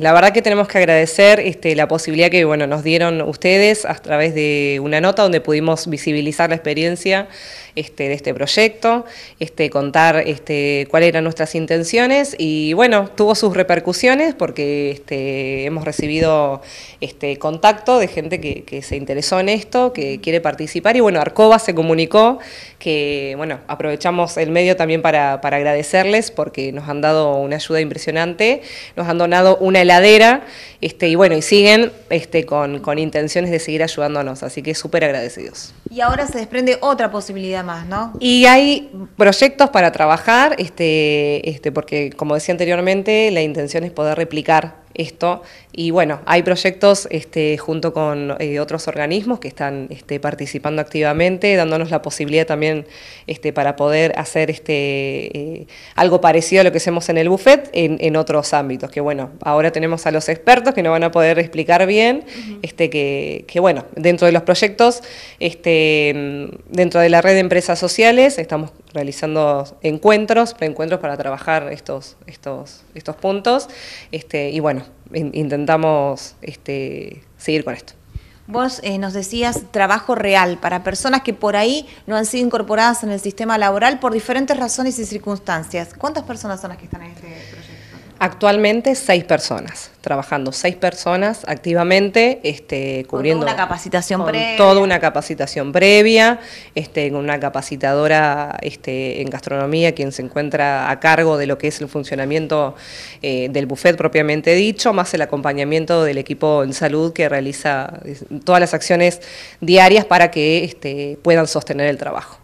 La verdad que tenemos que agradecer este, la posibilidad que bueno, nos dieron ustedes a través de una nota donde pudimos visibilizar la experiencia este, de este proyecto, este, contar cuáles eran nuestras intenciones y bueno, tuvo sus repercusiones porque hemos recibido contacto de gente que, se interesó en esto, que quiere participar y bueno, Arcoba se comunicó que bueno, aprovechamos el medio también para, agradecerles porque nos han dado una ayuda impresionante, nos han donado una este, y bueno, y siguen este, con, con intenciones de seguir ayudándonos, así que súper agradecidos. Y ahora se desprende otra posibilidad más, ¿no? Y hay proyectos para trabajar, este, este, porque como decía anteriormente, la intención es poder replicar esto. Y bueno, hay proyectos este, junto con eh, otros organismos que están este, participando activamente, dándonos la posibilidad también este, para poder hacer este, eh, algo parecido a lo que hacemos en el buffet en, otros ámbitos. Que bueno, ahora tenemos a los expertos que nos van a poder explicar bien, este, que, bueno, dentro de los proyectos, este, dentro de la red de empresas sociales, estamos realizando encuentros, preencuentros para trabajar estos, estos, estos puntos. Este, y bueno, intentamos este, seguir con esto. Vos eh, nos decías trabajo real para personas que por ahí no han sido incorporadas en el sistema laboral por diferentes razones y circunstancias. ¿Cuántas personas son las que están en este proyecto? Actualmente seis personas, trabajando seis personas activamente, este, cubriendo... toda una capacitación previa. Toda una capacitación previa, este, con una capacitadora este, en gastronomía, quien se encuentra a cargo de lo que es el funcionamiento eh, del buffet propiamente dicho, más el acompañamiento del equipo en salud que realiza todas las acciones diarias para que este, puedan sostener el trabajo.